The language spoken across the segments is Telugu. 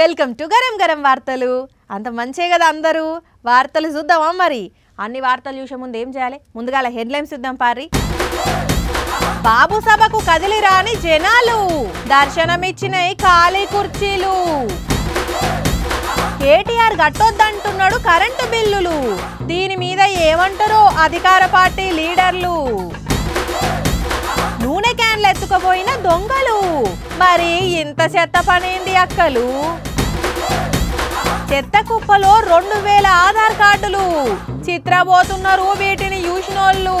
వెల్కమ్ టు గరం గరం వార్తలు అంత మంచే కదా అందరూ వార్తలు చూద్దామా మరి అన్ని వార్తలు చూసే ముందు ఏం చేయాలి ముందుగా హెడ్లైన్స్ చూద్దాం పారి బాబు సభకు కదిలి రాని జనాలు దర్శనమిచ్చిన ఖాళీ కుర్చీలు కేటీఆర్ గట్టొద్దంటున్నాడు కరెంటు బిల్లులు దీని మీద ఏమంటారో అధికార పార్టీ లీడర్లు దొరకబోయిన దొంగలు మరి ఇంత చెత్త పనేంది అక్కలు చెత్త కుప్పలో రెండు వేల ఆధార్ కార్డులు చిత్రబోతున్నారు వీటిని చూసిన వాళ్ళు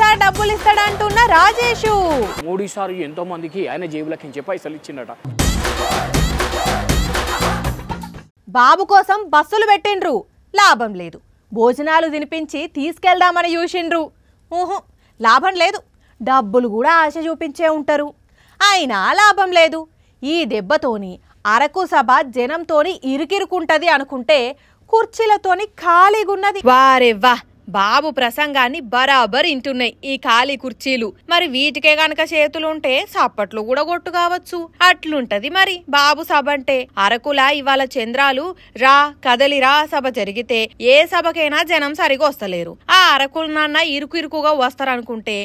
సార్ డబ్బులు ఇస్తాడంటున్న రాజేష్ మోడీ ఎంతో మందికి ఆయన జేబులకి పైసలు ఇచ్చిండట బాబు కోసం బస్సులు పెట్టిండ్రు లాభం లేదు భోజనాలు తినిపించి తీసుకెళ్దామని చూసిండ్రు ఊహు లాభం లేదు డబ్బులు కూడా ఆశ చూపించే ఉంటారు అయినా లాభం లేదు ఈ దెబ్బతోని అరకు సభ జనంతోని ఇరుకిరుకుంటది అనుకుంటే కుర్చీలతోని ఖాళీగున్నది వారెవ్వా బాబు ప్రసంగాన్ని బరాబర్ ఇంటున్నాయి ఈ ఖాళీ కుర్చీలు మరి వీటికే గనక చేతులుంటే చప్పట్లు కూడా గొట్టు కావచ్చు అట్లుంటది మరి బాబు సభ అంటే అరకులా ఇవాళ చంద్రాలు రా కదలిరా సభ జరిగితే ఏ సభకైనా జనం సరిగా వస్తలేరు ఆ అరకుల నాన్న ఇరుకు ఇరుకుగా వస్తారనుకుంటే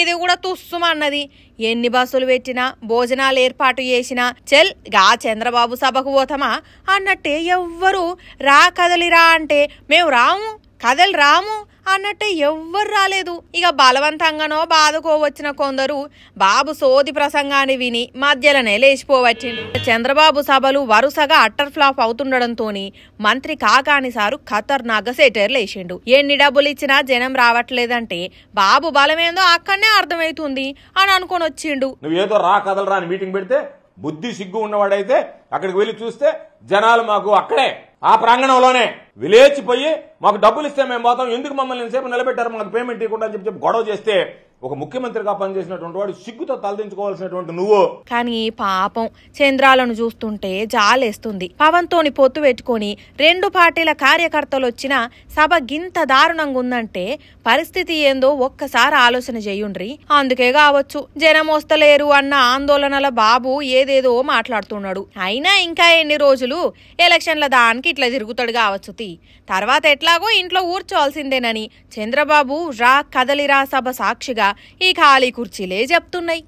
ఇది కూడా తుస్సుమన్నది ఎన్ని బస్సులు పెట్టినా భోజనాలు ఏర్పాటు చేసినా చెల్ గా చంద్రబాబు సభకు పోతామా అన్నట్టే ఎవ్వరూ రా కదలిరా అంటే మేము రాము కథలు రాము అన్నట్టే ఎవ్వరు రాలేదు ఇక బలవంతంగానో బాధకో వచ్చిన కొందరు బాబు సోది ప్రసంగాన్ని విని మధ్యలోనే లేచిపోవచ్చి చంద్రబాబు సభలు వరుసగా అట్టర్ ఫ్లాప్ అవుతుండడంతో మంత్రి కాకాని సారు ఖతర్ సెటర్ లేచిండు ఎన్ని డబ్బులు ఇచ్చినా జనం రావట్లేదంటే బాబు బలమేందో అక్కడనే అర్థమవుతుంది అని అనుకొని వచ్చిండు నువ్వేదో రా కథలు రాని మీటింగ్ పెడితే బుద్ధి సిగ్గు ఉన్నవాడైతే అక్కడికి వెళ్ళి చూస్తే జనాలు మాకు అక్కడే ఆ ప్రాంగణంలోనే విలేచిపోయి మాకు డబ్బులు ఇస్తే మేము పోతాం ఎందుకు మమ్మల్ని సేపు నిలబెట్టారు మాకు పేమెంట్ ఇవ్వకుండా అని చెప్పి గొడవ చేస్తే ఒక ముఖ్యమంత్రిగా పనిచేసినటువంటి వాడు సిగ్గుతో తలదించుకోవాల్సినటువంటి నువ్వు కానీ పాపం చంద్రాలను చూస్తుంటే జాలేస్తుంది పవన్ తోని పొత్తు పెట్టుకొని రెండు పార్టీల కార్యకర్తలు వచ్చిన సభ గింత దారుణంగా ఉందంటే పరిస్థితి ఏందో ఒక్కసారి ఆలోచన చేయుండ్రి అందుకే కావచ్చు జనం వస్తలేరు అన్న ఆందోళనల బాబు ఏదేదో మాట్లాడుతున్నాడు అయినా ఇంకా ఎన్ని రోజులు ఎలక్షన్ల దానికి ఇట్లా తిరుగుతాడు కావచ్చు తి తర్వాత ఎట్లాగో ఇంట్లో కూర్చోవాల్సిందేనని చంద్రబాబు రా కదలిరా సభ సాక్షిగా కూడా ఈ ఖాళీ కుర్చీలే చెప్తున్నాయి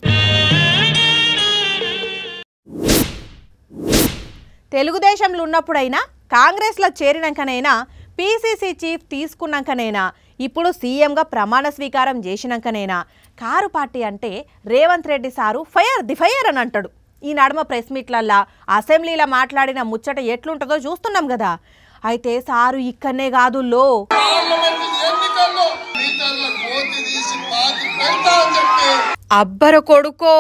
తెలుగుదేశంలో ఉన్నప్పుడైనా కాంగ్రెస్లో చేరినాకనైనా పీసీసీ చీఫ్ తీసుకున్నాకనైనా ఇప్పుడు సీఎంగా ప్రమాణ స్వీకారం చేసినాకనైనా కారు పార్టీ అంటే Revanth Reddy sir fire the fire అని అంటాడు ఈ నడమ ప్రెస్ మీట్లల్లా అసెంబ్లీలో మాట్లాడిన ముచ్చట ఎట్లుంటుందో చూస్తున్నాం కదా అయితే సారు ఇక్కడనే కాదు లో అబ్బర కొడుకో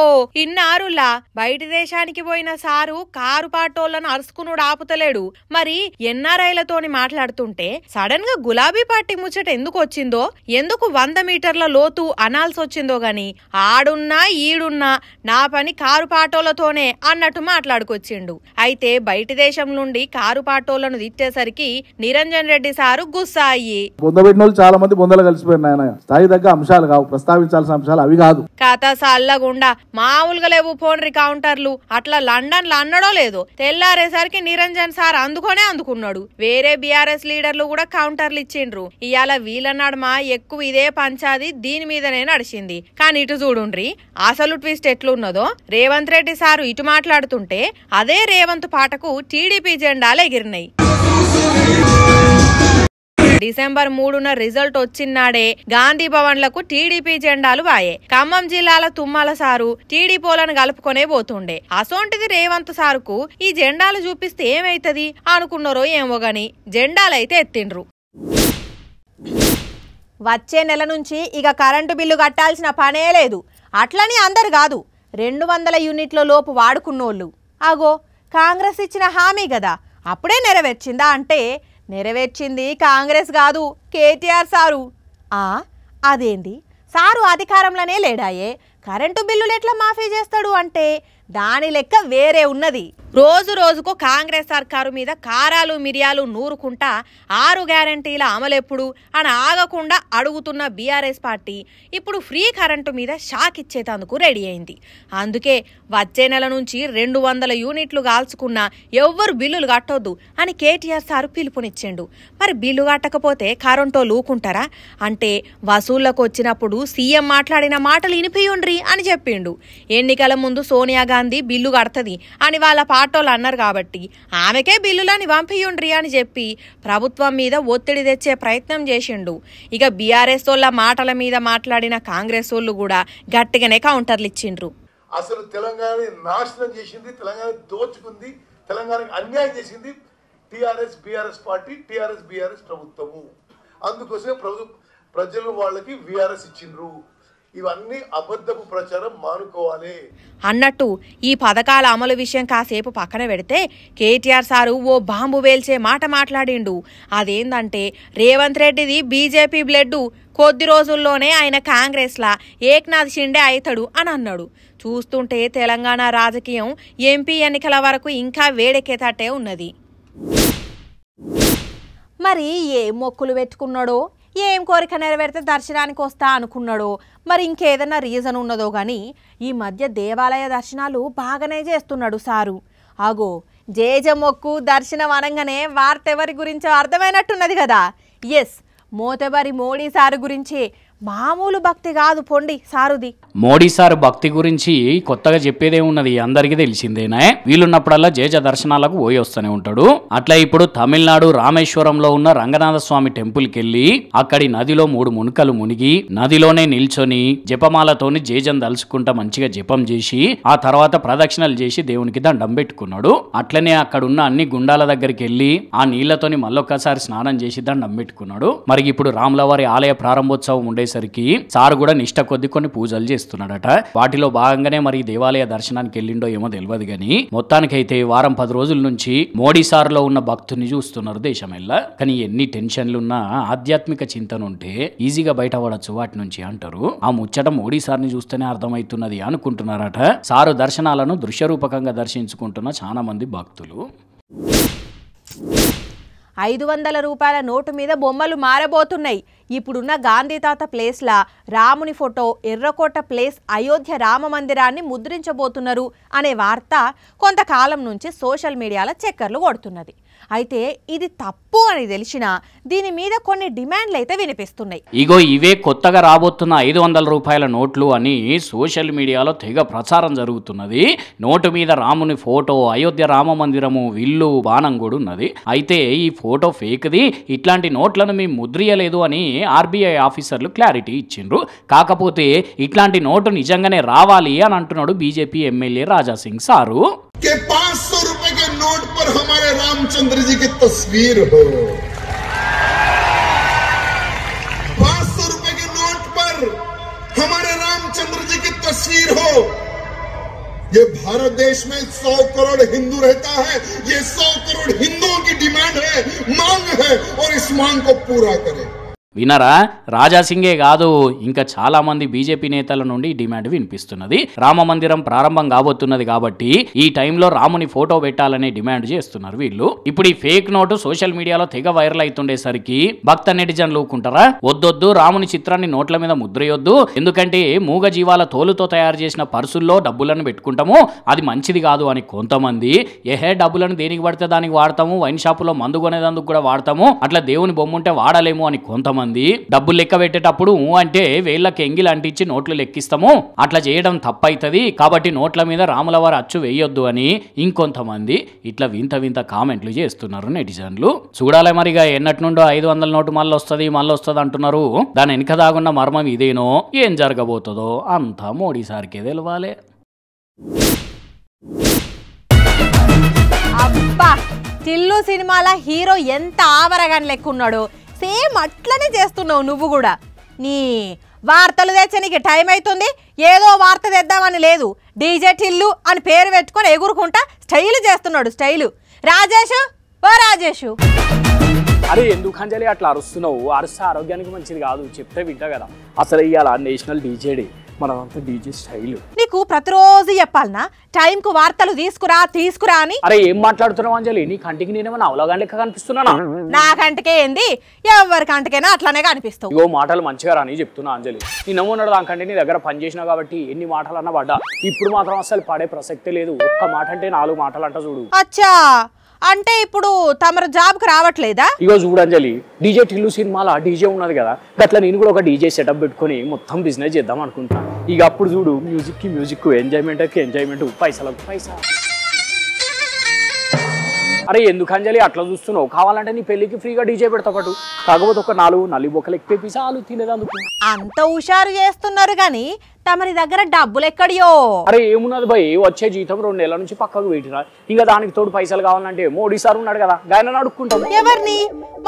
ఇన్నారులా బయట దేశానికి పోయిన సారు కారు పాటోళ్లను అరుసుకునుడు ఆపుతలేడు మరి ఎన్ఆర్ఐలతోని మాట్లాడుతుంటే సడన్ గా గులాబీ పార్టీ ముచ్చట ఎందుకు వచ్చిందో ఎందుకు వంద మీటర్ల లోతు అనాల్సి వచ్చిందో గాని ఆడున్నా ఈడున్నా నా పని కారు పాటోళ్లతోనే అన్నట్టు మాట్లాడుకొచ్చిండు అయితే బయట దేశం నుండి కారు పాటోళ్లను తిట్టేసరికి నిరంజన్ రెడ్డి సారు గుస్సాయి అయ్యి చాలా మంది బొందలు కలిసి మర్చిపోయినాయన స్థాయి తగ్గ అంశాలు కావు ప్రస్తావించాల్సిన అంశాలు అవి కాదు కథ మామూలుగా లేవు ఫోన్రీ కౌంటర్లు అట్లా లండన్ లో అన్నడో లేదో తెల్లారేసరికి నిరంజన్ సార్ అందుకోనే అందుకున్నాడు వేరే బీఆర్ఎస్ లీడర్లు కూడా కౌంటర్లు ఇచ్చిండ్రు ఇవాళ వీళ్ళ నడమ ఎక్కువ ఇదే పంచాది దీని మీదనే నడిచింది కానీ ఇటు చూడుండ్రి అసలు ట్విస్ట్ ఎట్లున్నదో రేవంత్ రెడ్డి సారు ఇటు మాట్లాడుతుంటే అదే రేవంత్ పాటకు టీడీపీ జెండాలు ఎగిరినాయి డిసెంబర్ మూడున రిజల్ట్ వచ్చినాడే గాంధీ భవన్ లకు టీడీపీ జెండాలు వాయే ఖమ్మం జిల్లాల తుమ్మల సారు టీడీపోలను కలుపుకొనే పోతుండే అసోంటిది రేవంత్ సారుకు ఈ జెండాలు చూపిస్తే ఏమైతది అనుకున్నారో ఏమో గాని జెండాలైతే ఎత్తిండ్రు వచ్చే నెల నుంచి ఇక కరెంటు బిల్లు కట్టాల్సిన పనే లేదు అట్లని అందరు కాదు రెండు వందల యూనిట్ల లోపు వాడుకున్నోళ్ళు అగో కాంగ్రెస్ ఇచ్చిన హామీ కదా అప్పుడే నెరవేర్చిందా అంటే నెరవేర్చింది కాంగ్రెస్ కాదు కేటీఆర్ సారు ఆ అదేంది సారు అధికారంలోనే లేడాయే కరెంటు బిల్లులు ఎట్లా మాఫీ చేస్తాడు అంటే దాని లెక్క వేరే ఉన్నది రోజు రోజుకు కాంగ్రెస్ సర్కారు మీద కారాలు మిరియాలు నూరుకుంటా ఆరు గ్యారంటీల అమలెప్పుడు అని ఆగకుండా అడుగుతున్న బీఆర్ఎస్ పార్టీ ఇప్పుడు ఫ్రీ కరెంటు మీద షాక్ ఇచ్చేటందుకు రెడీ అయింది అందుకే వచ్చే నెల నుంచి రెండు వందల యూనిట్లు కాల్చుకున్న ఎవ్వరు బిల్లులు కట్టొద్దు అని కేటీఆర్ సారు పిలుపునిచ్చిండు మరి బిల్లు కట్టకపోతే కరెంటో లూకుంటారా అంటే వసూళ్లకు వచ్చినప్పుడు సీఎం మాట్లాడిన మాటలు వినిపియుండ్రి అని చెప్పిండు ఎన్నికల ముందు సోనియా గాంధీ బిల్లు కడుతుంది అని వాళ్ళ పాటోళ్ళు అన్నారు కాబట్టి ఆమెకే బిల్లులని పంపియుండ్రి అని చెప్పి ప్రభుత్వం మీద ఒత్తిడి తెచ్చే ప్రయత్నం చేసిండు ఇక బీఆర్ఎస్ వాళ్ళ మాటల మీద మాట్లాడిన కాంగ్రెస్ వాళ్ళు కూడా గట్టిగానే కౌంటర్లు ఇచ్చిండ్రు అసలు తెలంగాణ నాశనం చేసింది తెలంగాణ దోచుకుంది తెలంగాణకు అన్యాయం చేసింది TRS BRS party TRS BRS ప్రభుత్వము అందుకోసమే ప్రభు ప్రజలు వాళ్ళకి విఆర్ఎస్ ఇచ్చిండ్రు ఇవన్నీ అబద్ధపు ప్రచారం మానుకోవాలి అన్నట్టు ఈ పథకాల అమలు విషయం కాసేపు పక్కన పెడితే కేటీఆర్ సారు ఓ బాంబు వేల్చే మాట మాట్లాడిండు అదేందంటే రేవంత్ రెడ్డిది బీజేపీ బ్లడ్ కొద్ది రోజుల్లోనే ఆయన కాంగ్రెస్లా ఏక్నాథ్ షిండే అవుతాడు అని అన్నాడు చూస్తుంటే తెలంగాణ రాజకీయం ఎంపీ ఎన్నికల వరకు ఇంకా వేడెక్కేటట్టే ఉన్నది మరి ఏ మొక్కులు పెట్టుకున్నాడో ఏం కోరిక నెరవేరితే దర్శనానికి వస్తా అనుకున్నాడో మరి ఇంకేదన్నా రీజన్ ఉన్నదో కానీ ఈ మధ్య దేవాలయ దర్శనాలు బాగానే చేస్తున్నాడు సారు ఆగో జేజ మొక్కు దర్శనం అనగానే వార్త ఎవరి గురించో అర్థమైనట్టున్నది కదా ఎస్ మోతబరి మోడీ సారు గురించి మామూలు భక్తి కాదు పొండి సారుది మోడీ సార్ భక్తి గురించి కొత్తగా చెప్పేదే ఉన్నది అందరికి తెలిసిందేనే వీలున్నప్పుడల్లా జేజ దర్శనాలకు పోయి వస్తూనే ఉంటాడు అట్లా ఇప్పుడు తమిళనాడు రామేశ్వరంలో ఉన్న రంగనాథ స్వామి టెంపుల్కి వెళ్ళి అక్కడి నదిలో మూడు మునుకలు మునిగి నదిలోనే నిల్చొని జపమాలతోని జేజం దలుచుకుంటా మంచిగా జపం చేసి ఆ తర్వాత ప్రదక్షిణలు చేసి దేవునికి దండం పెట్టుకున్నాడు అట్లనే అక్కడ ఉన్న అన్ని గుండాల దగ్గరికి వెళ్ళి ఆ నీళ్లతోని మళ్ళొక్కసారి స్నానం చేసి దండం పెట్టుకున్నాడు మరి ఇప్పుడు రాములవారి ఆలయ ప్రారంభోత్సవం ఉండే వచ్చేసరికి సార్ కూడా నిష్ట కొద్ది కొన్ని పూజలు చేస్తున్నాడట వాటిలో భాగంగానే మరి దేవాలయ దర్శనానికి వెళ్ళిండో ఏమో తెలియదు కానీ మొత్తానికైతే వారం పది రోజుల నుంచి మోడీ సార్లో ఉన్న భక్తుని చూస్తున్నారు దేశమెల్లా కానీ ఎన్ని టెన్షన్లున్నా ఆధ్యాత్మిక చింతన ఉంటే ఈజీగా బయటపడచ్చు వాటి నుంచి అంటారు ఆ ముచ్చట మోడీ సార్ని చూస్తేనే అర్థమవుతున్నది అనుకుంటున్నారట సారు దర్శనాలను దృశ్యరూపకంగా దర్శించుకుంటున్న చాలా మంది భక్తులు ఐదు వందల రూపాయల నోటు మీద బొమ్మలు మారబోతున్నాయి ఇప్పుడున్న గాంధీతాత ప్లేస్ల రాముని ఫోటో ఎర్రకోట ప్లేస్ అయోధ్య రామ మందిరాన్ని ముద్రించబోతున్నారు అనే వార్త కొంతకాలం నుంచి సోషల్ మీడియాలో చక్కర్లు కొడుతున్నది అయితే ఇది తప్పు అని తెలిసినా దీని మీద కొన్ని డిమాండ్లు అయితే వినిపిస్తున్నాయి ఇగో ఇవే కొత్తగా రాబోతున్న ఐదు వందల రూపాయల నోట్లు అని సోషల్ మీడియాలో తెగ ప్రచారం జరుగుతున్నది నోటు మీద రాముని ఫోటో అయోధ్య రామ మందిరము విల్లు బాణం కూడా ఉన్నది అయితే ఈ ఫోటో ఫేక్ది ఇట్లాంటి నోట్లను మేము ముద్రియలేదు అని ఆర్బీఐ ఆఫీసర్లు క్లారిటీ ఇచ్చిండ్రు కాకపోతే ఇట్లాంటి నోటు నిజంగానే రావాలి అని అంటున్నాడు BJP MLA Raja Singh sir note Ramchandra ji की तस्वीर हो पांच सौ रुपए के नोट पर हमारे रामचंद्र जी की तस्वीर हो ये भारत देश में सौ करोड़ हिंदू रहता है ये सौ करोड़ हिंदुओं की डिमांड है मांग है और इस मांग को पूरा करें వినరా రాజాసింగే కాదు ఇంకా చాలా మంది బీజేపీ నేతల నుండి డిమాండ్ వినిపిస్తున్నది రామ మందిరం ప్రారంభం కాబోతున్నది కాబట్టి ఈ టైంలో రాముని ఫోటో పెట్టాలని డిమాండ్ చేస్తున్నారు వీళ్ళు ఇప్పుడు ఈ ఫేక్ నోటు సోషల్ మీడియాలో తెగ వైరల్ అవుతుండేసరికి భక్త నెటిజన్లు ఊకుంటారా వద్దొద్దు రాముని చిత్రాన్ని నోట్ల మీద ముద్రయొద్దు ఎందుకంటే మూగ జీవాల తోలుతో తయారు చేసిన పర్సుల్లో డబ్బులను పెట్టుకుంటాము అది మంచిది కాదు అని కొంతమంది ఏహే డబ్బులను దేనికి పడితే దానికి వాడతాము వైన్ షాపులో మందు కొనేదందుకు కూడా వాడతాము అట్లా దేవుని ఉంటే వాడలేము అని కొంతమంది మంది డబ్బులు లెక్క పెట్టేటప్పుడు అంటే వేళ్ళకి ఎంగిల్ అంటించి నోట్లు లెక్కిస్తాము అట్లా చేయడం తప్పైతుంది కాబట్టి నోట్ల మీద రాముల వారు అచ్చు వేయొద్దు అని ఇంకొంతమంది ఇట్లా వింత వింత కామెంట్లు చేస్తున్నారు నెటిజన్లు చూడాలి మరిగా ఎన్నటి నుండో ఐదు వందల నోటు మళ్ళీ వస్తుంది మళ్ళీ వస్తుంది అంటున్నారు దాని వెనక దాగున్న మర్మం ఇదేనో ఏం జరగబోతుందో అంతా మోడీ సార్కే తెలవాలి సినిమాల హీరో ఎంత ఆవరగాని లెక్కున్నాడు సేమ్ అట్లనే చేస్తున్నావు నువ్వు కూడా నీ వార్తలు తెచ్చే నీకు టైం అవుతుంది ఏదో వార్త తెద్దామని లేదు డీజే టిల్లు అని పేరు పెట్టుకొని ఎగురుకుంటా స్టైల్ చేస్తున్నాడు స్టైలు రాజేష్ ఓ రాజేష్ అరే ఎందుకు అంజలి అట్లా అరుస్తున్నావు అరుస్తే ఆరోగ్యానికి మంచిది కాదు చెప్తే వింటావు కదా అసలు ఇవాళ నేషనల్ డీజేడే మనదంతా డీజే స్టైల్ నీకు ప్రతిరోజు చెప్పాలనా టైంకు వార్తలు తీసుకురా తీసుకురా అని అరే ఏం మాట్లాడుతున్నావు అంజలి నీ కంటికి మన అవలాగాని లెక్క కనిపిస్తున్నానా నా కంటికే ఏంది ఎవరి కంటికైనా అట్లానే కనిపిస్తావు ఓ మాటలు మంచిగా రాని చెప్తున్నా అంజలి నీ నమ్మున్నాడు దానికంటే నీ దగ్గర పని చేసినా కాబట్టి ఎన్ని మాటలు అన్న పడ్డా ఇప్పుడు మాత్రం అసలు పడే ప్రసక్తే లేదు ఒక్క మాట అంటే నాలుగు మాటలు అంట చూడు అచ్చా అంటే ఇప్పుడు తమరు జాబ్ కి రావట్లేదా ఇగో అంజలి డీజే టిల్లు సినిమాలో డీజే ఉన్నది కదా అట్లా నేను కూడా ఒక డీజే సెటప్ పెట్టుకుని మొత్తం బిజినెస్ చేద్దాం అనుకుంటా ఇక అప్పుడు చూడు మ్యూజిక్ కి మ్యూజిక్ ఎంజాయ్మెంట్ కి ఎంజాయ్మెంట్ పైసలకు పైసా అరే ఎందుకు అంజలి అట్లా చూస్తున్నావు కావాలంటే నీ పెళ్లికి ఫ్రీగా డీజే పెడతా పాటు కాకపోతే ఒక నాలుగు నల్లి బొక్కలు ఎక్కువ పీసాలు తినేది అంత హుషారు చేస్తున్నారు కానీ తమరి దగ్గర డబ్బులు ఎక్కడియో అరే ఏమున్నది భయ్ వచ్చే జీతం రెండు నెలల నుంచి పక్కకు పెట్టిన ఇంకా దానికి తోడు పైసలు కావాలంటే మోడీ సార్ ఉన్నాడు కదా ఆయన అడుక్కుంటాం ఎవరిని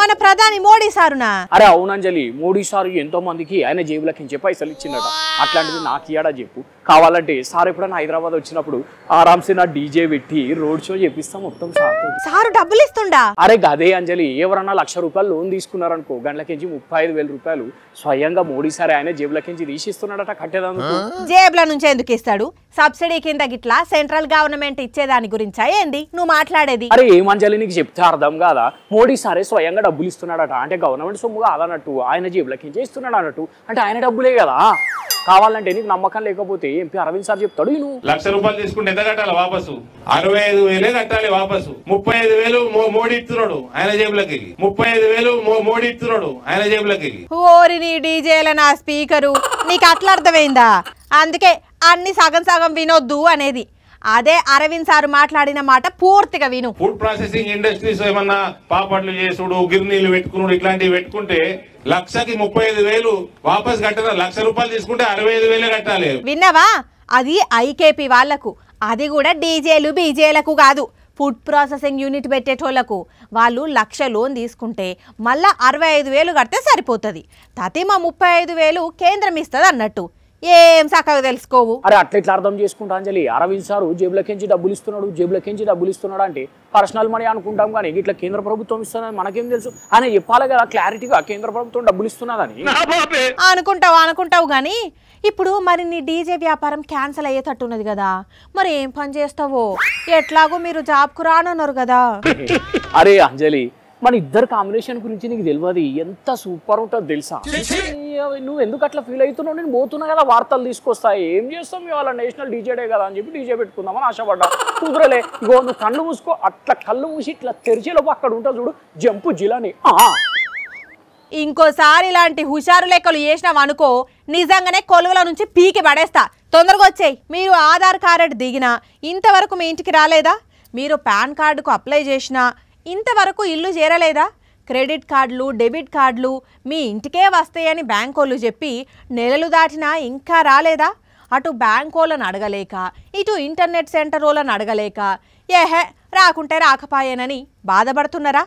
మన ప్రధాని మోడీ సారునా అరే అవునంజలి మోడీ సార్ ఎంతో మందికి ఆయన జేబులకి ఇచ్చే పైసలు ఇచ్చిండట అట్లాంటిది నాకు ఇయ్యాడా చెప్పు కావాలంటే సార్ ఎప్పుడైనా హైదరాబాద్ వచ్చినప్పుడు ఆరామ్సే నా డీజే పెట్టి రోడ్ షో చేపిస్తాం మొత్తం సార్ సార్ డబ్బులు ఇస్తుండా అరే గదే అంజలి ఎవరన్నా లక్ష రూపాయలు లోన్ తీసుకున్నారనుకో గంటలకించి ముప్పై ఐదు వేల రూపాయలు స్వయంగా మోడీ సార్ ఆయన జేబులకించి తీసిస్తున్నాడట కట్టేదాం జేబుల నుంచి ఎందుకు ఇస్తాడు సబ్సిడీ కింద గిట్లా సెంట్రల్ గవర్నమెంట్ ఇచ్చేదాని గురించా ఏంది నువ్వు మాట్లాడేది అరే ఏమంజలి నీకు చెప్తే అర్థం కాదా మోడీ సరే స్వయంగా డబ్బులు ఇస్తున్నాడట అంటే గవర్నమెంట్ సొమ్ము కాదన్నట్టు ఆయన జేబులకి ఇచ్చేస్తున్నాడు అన్నట్టు అంటే ఆయన డబ్బులే కదా కావాలంటే నీకు నమ్మకం లేకపోతే ఎంపీ అరవింద్ సార్ చెప్తాడు నువ్వు లక్ష రూపాయలు తీసుకుంటే ఎంత కట్టాలి వాపసు అరవై ఐదు వేలే కట్టాలి వాపసు ముప్పై ఐదు వేలు మోడీ ఇస్తున్నాడు ఆయన జేబులకి ముప్పై ఐదు వేలు మోడీ ఇస్తున్నాడు ఆయన జేబులకి ఓరి నీ డీజేల నా స్పీకరు నీకు అట్లా అర్థమైందా అందుకే అన్ని సగం సగం వినొద్దు అనేది అదే అరవింద్ సార్ మాట్లాడిన మాట పూర్తిగా విను ఫుడ్ ప్రాసెసింగ్ ఇండస్ట్రీస్ ఏమన్నా పాపట్లు చేసుడు గిర్నీలు పెట్టుకున్నాడు ఇట్లాంటివి పెట్టుకుంటే లక్షకి ముప్పై ఐదు వేలు వాపస్ కట్టదా లక్ష రూపాయలు తీసుకుంటే అరవై ఐదు వేలే కట్టాలి విన్నావా అది ఐకేపీ వాళ్లకు అది కూడా డీజేలు బీజేలకు కాదు ఫుడ్ ప్రాసెసింగ్ యూనిట్ పెట్టేటోళ్లకు వాళ్ళు లక్ష లోన్ తీసుకుంటే మళ్ళా అరవై ఐదు వేలు కడితే సరిపోతుంది తతిమ ముప్పై ఐదు వేలు కేంద్రం ఇస్తుంది అన్నట్టు ఏం చక్కగా తెలుసుకోవు అరే అట్లా ఇట్లా అర్థం చేసుకుంటా అంజలి అరవింద్ సార్ జేబులకించి డబ్బులు ఇస్తున్నాడు జేబులకించి డబ్బులు ఇస్తున్నాడు అంటే పర్సనల్ మనీ అనుకుంటాం కానీ ఇట్లా కేంద్ర ప్రభుత్వం ఇస్తున్నది మనకేం తెలుసు అని చెప్పాలి కదా క్లారిటీగా కేంద్ర ప్రభుత్వం డబ్బులు ఇస్తున్నదని అనుకుంటావు అనుకుంటావు కానీ ఇప్పుడు మరి నీ డీజే వ్యాపారం క్యాన్సిల్ అయ్యేటట్టున్నది కదా మరి ఏం పని చేస్తావో ఎట్లాగో మీరు జాబ్కు రానున్నారు కదా అరే అంజలి మన ఇద్దరు కాంబినేషన్ గురించి నీకు తెలియదు ఎంత సూపర్ ఉంటుందో తెలుసా నువ్వు ఎందుకు అట్లా ఫీల్ అవుతున్నావు నేను పోతున్నా కదా వార్తలు తీసుకొస్తా ఏం చేస్తాం ఇవాళ నేషనల్ డీజే డే కదా అని చెప్పి డీజే పెట్టుకుందామని ఆశపడ్డా కుదరలే ఇగో నువ్వు కళ్ళు మూసుకో అట్లా కళ్ళు మూసి ఇట్లా లోపు అక్కడ ఉంటావు చూడు జంపు జిలాని ఇంకోసారి ఇలాంటి హుషారు లెక్కలు చేసినాం అనుకో నిజంగానే కొలువుల నుంచి పీకి పడేస్తా తొందరగా వచ్చేయి మీరు ఆధార్ కార్డు దిగినా ఇంతవరకు మీ ఇంటికి రాలేదా మీరు పాన్ కార్డుకు అప్లై చేసినా ఇంతవరకు ఇల్లు చేరలేదా క్రెడిట్ కార్డులు డెబిట్ కార్డులు మీ ఇంటికే వస్తాయని బ్యాంకోళ్ళు చెప్పి నెలలు దాటినా ఇంకా రాలేదా అటు బ్యాంకోళ్ళను అడగలేక ఇటు ఇంటర్నెట్ సెంటర్ వాళ్ళని అడగలేక ఏహే రాకుంటే రాకపాయేనని బాధపడుతున్నారా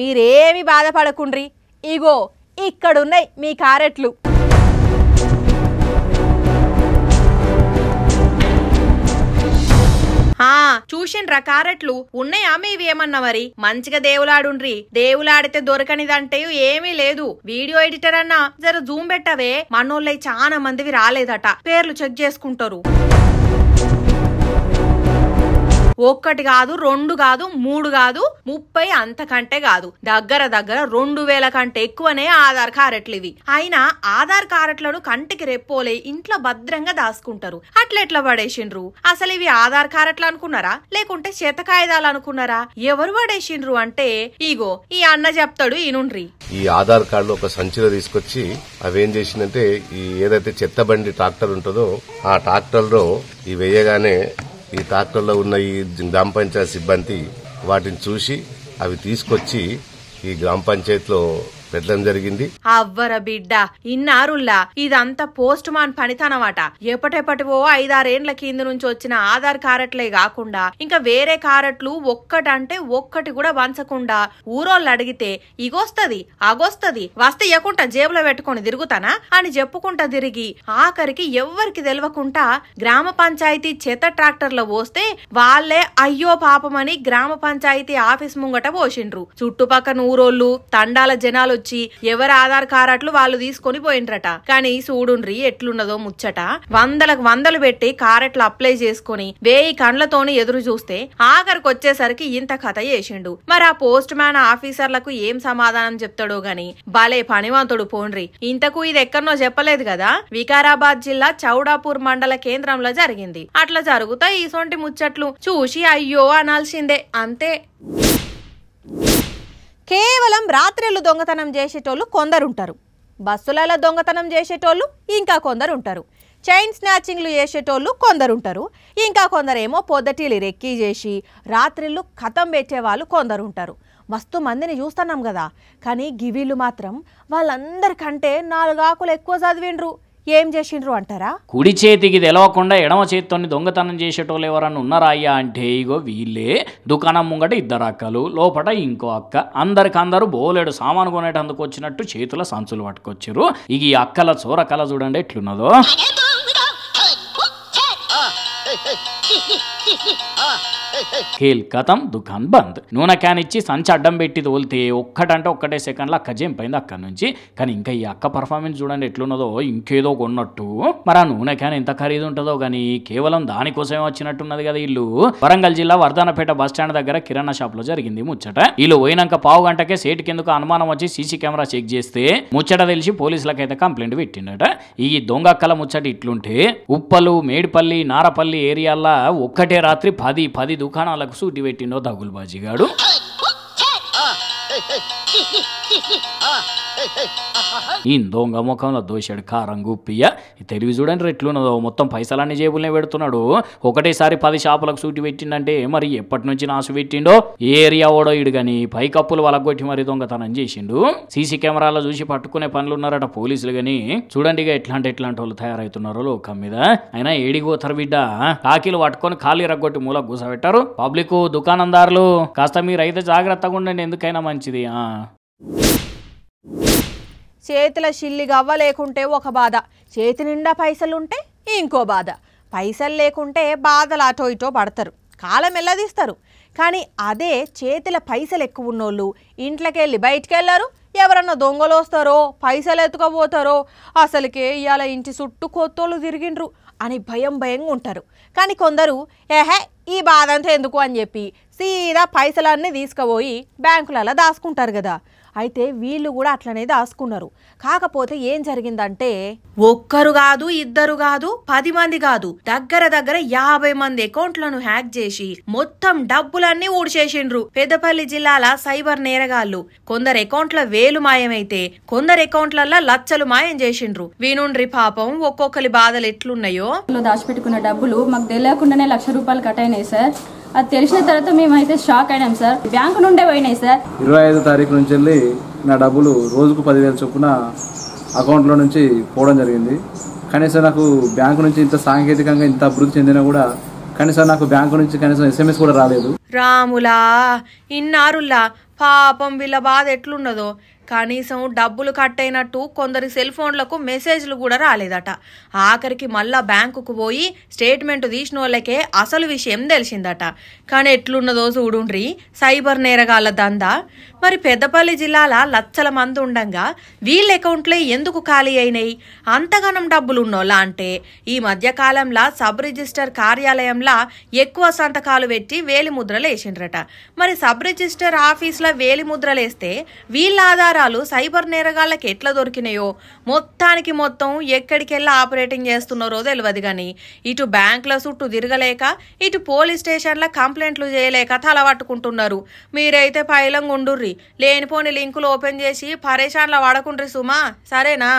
మీరేమి బాధపడకుండ్రి ఇగో ఇక్కడున్నాయి మీ కారెట్లు ఆ చూసిండ్రా కారెట్లు ఉన్నాయా మీవి ఏమన్నా మరి మంచిగా దేవులాడుండ్రి దేవులాడితే దొరకనిదంటే ఏమీ లేదు వీడియో ఎడిటర్ అన్నా జర జూమ్ పెట్టవే మనోళ్ళై చాలా మందివి రాలేదట పేర్లు చెక్ చేసుకుంటారు ఒక్కటి కాదు రెండు కాదు మూడు కాదు ముప్పై అంతకంటే కాదు దగ్గర దగ్గర రెండు వేల కంటే ఎక్కువనే ఆధార్ కారెట్లు ఇవి అయినా ఆధార్ కారెట్లను కంటికి రెప్పోలే ఇంట్లో భద్రంగా దాచుకుంటారు ఎట్లా పడేసిండ్రు అసలు ఇవి ఆధార్ కారెట్లు అనుకున్నారా లేకుంటే చేతకాయిదాలు అనుకున్నారా ఎవరు పడేసిండ్రు అంటే ఇగో ఈ అన్న చెప్తాడు ఈనుండ్రి ఈ ఆధార్ కార్డు ఒక సంచిలో తీసుకొచ్చి అవేం చేసిందంటే ఈ ఏదైతే చెత్త బండి ట్రాక్టర్ ఉంటుందో ఆ ట్రాక్టర్ లో ఈ వేయగానే ఈ ట్రాక్టర్లో ఉన్న ఈ గ్రామ పంచాయతీ సిబ్బంది వాటిని చూసి అవి తీసుకొచ్చి ఈ గ్రామ పంచాయతీలో పెట్టడం జరిగింది అవ్వర బిడ్డ ఇన్నారుల్లా ఇదంతా పోస్ట్ మాన్ పనితనమాట ఎప్పటెప్పటివో ఐదారేండ్ల కింద నుంచి వచ్చిన ఆధార్ కారట్లే కాకుండా ఇంకా వేరే కారట్లు ఒక్కటంటే ఒక్కటి కూడా వంచకుండా ఊరోళ్ళు అడిగితే ఇగొస్తది అగొస్తది వస్తే ఎక్కుంటా జేబులో పెట్టుకొని తిరుగుతానా అని చెప్పుకుంటా తిరిగి ఆఖరికి ఎవ్వరికి తెలియకుండా గ్రామ పంచాయతీ ట్రాక్టర్ లో పోస్తే వాళ్లే అయ్యో పాపమని గ్రామ పంచాయతీ ఆఫీస్ ముంగట పోసిండ్రు చుట్టుపక్కన ఊరోళ్ళు తండాల జనాలు వచ్చి ఎవరి ఆధార్ కార్డు అట్లు వాళ్ళు తీసుకొని పోయిండ్రట కానీ చూడుండ్రి ఎట్లున్నదో ముచ్చట వందలకు వందలు పెట్టి కారెట్లు అప్లై చేసుకుని వేయి కండ్లతోని ఎదురు చూస్తే ఆఖరికి వచ్చేసరికి ఇంత కథ చేసిండు మరి ఆ పోస్ట్ మ్యాన్ ఆఫీసర్లకు ఏం సమాధానం చెప్తాడో గాని భలే పనివంతుడు పోండ్రి ఇంతకు ఇది ఎక్కడనో చెప్పలేదు కదా వికారాబాద్ జిల్లా చౌడాపూర్ మండల కేంద్రంలో జరిగింది అట్లా జరుగుతాయి ఈసొంటి ముచ్చట్లు చూసి అయ్యో అనాల్సిందే అంతే కేవలం రాత్రిళ్ళు దొంగతనం చేసేటోళ్ళు కొందరుంటారు బస్సులలో దొంగతనం చేసేటోళ్ళు ఇంకా కొందరు ఉంటారు చైన్ స్నాచింగ్లు చేసేటోళ్ళు కొందరుంటారు ఇంకా కొందరేమో పొద్దటీలు రెక్కీ చేసి రాత్రిళ్ళు కథం పెట్టేవాళ్ళు కొందరుంటారు మస్తు మందిని చూస్తున్నాం కదా కానీ గివీళ్ళు మాత్రం వాళ్ళందరికంటే నాలుగు ఆకులు ఎక్కువ చదివిండ్రు ఏం చేసిండ్రు అంటారా కుడి చేతికి తెలవకుండా ఎడమ చేతితోని దొంగతనం చేసేటోళ్ళు ఎవరన్నా ఉన్నారా అయ్యా అంటే ఇగో వీళ్ళే దుకాణం ముంగట ఇద్దరు అక్కలు లోపల ఇంకో అక్క అందరికందరూ బోలేడు సామాను కొనేటందుకు వచ్చినట్టు చేతుల సంచులు పట్టుకొచ్చారు ఇక ఈ అక్కల చూర కళ చూడండి ఎట్లున్నదో కేల్ కథం దుకాన్ బంద్ నూనె క్యాన్ ఇచ్చి సంచి అడ్డం పెట్టి తోలితే ఒక్కటంటే ఒక్కటే సెకండ్ లో అక్క పోయింది అక్కడ నుంచి కానీ ఇంకా ఈ అక్క పర్ఫార్మెన్స్ చూడండి ఎట్లున్నదో ఇంకేదో కొన్నట్టు మరి ఆ నూనె క్యాన్ ఎంత ఖరీదు ఉంటుందో కానీ కేవలం దానికోసమే వచ్చినట్టున్నది కదా ఇల్లు వరంగల్ జిల్లా వర్ధనపేట బస్ స్టాండ్ దగ్గర కిరాణా షాప్ లో జరిగింది ముచ్చట ఇల్లు పోయినాక పావు గంటకే సేటు కిందకు అనుమానం వచ్చి సీసీ కెమెరా చెక్ చేస్తే ముచ్చట తెలిసి పోలీసులకైతే కంప్లైంట్ పెట్టిండట ఈ దొంగ అక్కల ముచ్చట ఇట్లుంటే ఉప్పలు మేడిపల్లి నారపల్లి ఏరియాల్లో ఒక్కటే రాత్రి పది పది దుకాణాలకు సూటి పెట్టిండో దగులు గారు ఈ దొంగ ముఖంలో దోషాడు కారం గుప్పియ తెలివి చూడండి రెట్లున్నదో మొత్తం పైసలన్నీ జేబులనే పెడుతున్నాడు ఒకటేసారి పది షాపులకు సూటి పెట్టిండంటే మరి ఎప్పటి నుంచి నాసు పెట్టిండో ఏ ఏరియా ఓడో ఇడు కానీ పై కప్పులు వలగొట్టి మరి దొంగతనం చేసిండు సీసీ కెమెరాలో చూసి పట్టుకునే పనులు ఉన్నారట పోలీసులు కానీ చూడండి ఇక ఎట్లాంటి ఎట్లాంటి వాళ్ళు తయారవుతున్నారు లోకం మీద అయినా ఏడిగోతారు బిడ్డ కాకిలు పట్టుకొని ఖాళీ రగ్గొట్టి మూల కూసబెట్టారు పబ్లిక్ దుకాణందారులు కాస్త మీరైతే జాగ్రత్తగా ఉండండి ఎందుకైనా మంచిది చేతుల షిల్లి గవ్వ లేకుంటే ఒక బాధ చేతి నిండా పైసలుంటే ఇంకో బాధ పైసలు లేకుంటే బాధలు అటో ఇటో పడతారు కాలం ఎల్లదీస్తారు కానీ అదే చేతుల పైసలు ఎక్కువ ఉన్నోళ్ళు ఇంట్లోకెళ్ళి బయటికి వెళ్ళారు ఎవరన్నా దొంగలు వస్తారో పైసలు ఎత్తుకపోతారో అసలుకే ఇవాళ ఇంటి చుట్టూ కొత్తోళ్ళు తిరిగిండ్రు అని భయం భయంగా ఉంటారు కానీ కొందరు ఏహే ఈ బాధ అంతా ఎందుకు అని చెప్పి సీదా పైసలన్నీ తీసుకుపోయి బ్యాంకులలో దాచుకుంటారు కదా అయితే వీళ్ళు కూడా అట్లనే దాసుకున్నారు కాకపోతే ఏం జరిగిందంటే ఒక్కరు కాదు ఇద్దరు కాదు పది మంది కాదు దగ్గర దగ్గర యాభై మంది అకౌంట్లను హ్యాక్ చేసి మొత్తం డబ్బులన్నీ ఊడిచేసిండ్రు పెద్దపల్లి జిల్లాల సైబర్ నేరగాళ్లు కొందరు అకౌంట్ల వేలు మాయమైతే కొందరు అకౌంట్లలో లచ్చలు మాయం చేసిండ్రు వీనుండ్రి పాపం ఒక్కొక్కరి బాధలు ఎట్లున్నాయో దాచిపెట్టుకున్న డబ్బులు మాకు తెలియకుండానే లక్ష రూపాయలు కట్ అయినాయి సార్ అది తెలిసిన తర్వాత మేమైతే షాక్ అయినాం సార్ బ్యాంకు నుండే పోయినాయి సార్ ఇరవై ఐదో తారీఖు నుంచి వెళ్ళి నా డబ్బులు రోజుకు పదివేల చొప్పున అకౌంట్లో నుంచి పోవడం జరిగింది కనీసం నాకు బ్యాంకు నుంచి ఇంత సాంకేతికంగా ఇంత అభివృద్ధి చెందినా కూడా కనీసం నాకు బ్యాంకు నుంచి కనీసం ఎస్ఎంఎస్ కూడా రాలేదు రాములా ఇన్నారుల్లా పాపం వీళ్ళ బాధ ఎట్లున్నదో కనీసం డబ్బులు కట్ అయినట్టు కొందరి సెల్ ఫోన్లకు మెసేజ్లు కూడా రాలేదట ఆఖరికి మళ్ళా బ్యాంకుకు పోయి స్టేట్మెంట్ తీసిన వాళ్ళకే అసలు విషయం తెలిసిందట కానీ ఎట్లున్నదో చూడుండ్రి సైబర్ నేరగాళ్ళ దందా మరి పెద్దపల్లి జిల్లాల లచ్చల మంది ఉండగా వీళ్ళ అకౌంట్లే ఎందుకు ఖాళీ అయినాయి అంతగానం డబ్బులు ఉన్నోలా అంటే ఈ మధ్యకాలంలో సబ్ రిజిస్టర్ కార్యాలయంలా ఎక్కువ సంతకాలు పెట్టి వేలిముద్రలు వేసిండ్రట మరి సబ్ రిజిస్టర్ ఆఫీస్లో ముద్రలు వేస్తే వీళ్ళ ఆధారాలు సైబర్ నేరగాళ్ళకి ఎట్లా దొరికినాయో మొత్తానికి మొత్తం ఎక్కడికెళ్ళి ఆపరేటింగ్ చేస్తున్నారో తెలియదు కానీ ఇటు బ్యాంకుల చుట్టూ తిరగలేక ఇటు పోలీస్ స్టేషన్ల కంప్లైంట్లు చేయలేక తల పట్టుకుంటున్నారు మీరైతే పైలంగుండుర్రి అవి లేనిపోని లింకులు ఓపెన్ చేసి పరేషాన్లా వాడకుండ్రి సుమా సరేనా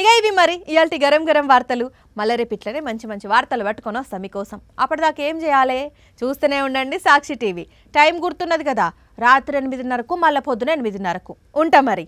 ఇక ఇవి మరి ఇవాళ గరం గరం వార్తలు మళ్ళీ రేపు ఇట్లనే మంచి మంచి వార్తలు పట్టుకొని వస్తాం మీకోసం అప్పటిదాకా ఏం చేయాలి చూస్తూనే ఉండండి సాక్షి టీవీ టైం గుర్తున్నది కదా రాత్రి ఎనిమిదిన్నరకు మళ్ళీ పొద్దున ఎనిమిదిన్నరకు ఉంటాం మరి